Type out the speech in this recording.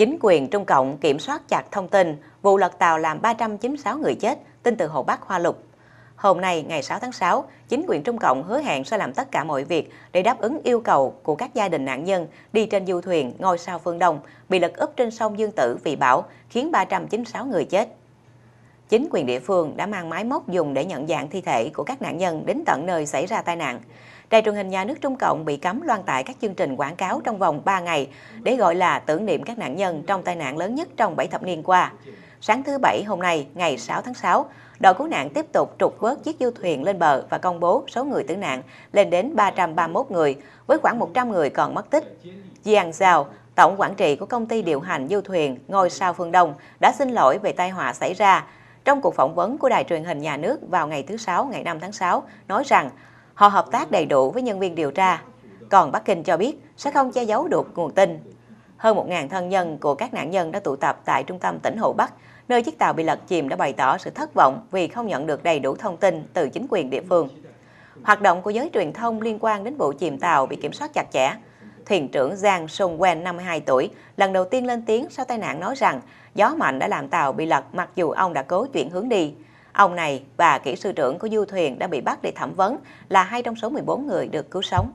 Chính quyền Trung Cộng kiểm soát chặt thông tin vụ lật tàu làm 396 người chết, tin từ Hồ Bắc Hoa Lục. Hôm nay, ngày 6 tháng 6, chính quyền Trung Cộng hứa hẹn sẽ làm tất cả mọi việc để đáp ứng yêu cầu của các gia đình nạn nhân đi trên du thuyền ngôi sao phương Đông bị lật úp trên sông Dương Tử vì bão, khiến 396 người chết. Chính quyền địa phương đã mang máy móc dùng để nhận dạng thi thể của các nạn nhân đến tận nơi xảy ra tai nạn. Đài truyền hình nhà nước Trung Cộng bị cấm loan tải các chương trình quảng cáo trong vòng 3 ngày để gọi là tưởng niệm các nạn nhân trong tai nạn lớn nhất trong 7 thập niên qua. Sáng thứ Bảy hôm nay, ngày 6 tháng 6, đội cứu nạn tiếp tục trục vớt chiếc du thuyền lên bờ và công bố số người tử nạn lên đến 331 người, với khoảng 100 người còn mất tích. Jiang Zhao, tổng quản trị của công ty điều hành du thuyền Ngôi sao Phương Đông, đã xin lỗi về tai họa xảy ra. Trong cuộc phỏng vấn của đài truyền hình nhà nước vào ngày thứ Sáu, ngày 5 tháng 6, nói rằng Họ hợp tác đầy đủ với nhân viên điều tra. Còn Bắc Kinh cho biết sẽ không che giấu được nguồn tin. Hơn 1.000 thân nhân của các nạn nhân đã tụ tập tại trung tâm tỉnh Hồ Bắc, nơi chiếc tàu bị lật chìm đã bày tỏ sự thất vọng vì không nhận được đầy đủ thông tin từ chính quyền địa phương. Hoạt động của giới truyền thông liên quan đến vụ chìm tàu bị kiểm soát chặt chẽ. Thuyền trưởng Giang Sung Wen, 52 tuổi, lần đầu tiên lên tiếng sau tai nạn nói rằng gió mạnh đã làm tàu bị lật mặc dù ông đã cố chuyển hướng đi. Ông này và kỹ sư trưởng của du thuyền đã bị bắt để thẩm vấn là hai trong số 14 người được cứu sống.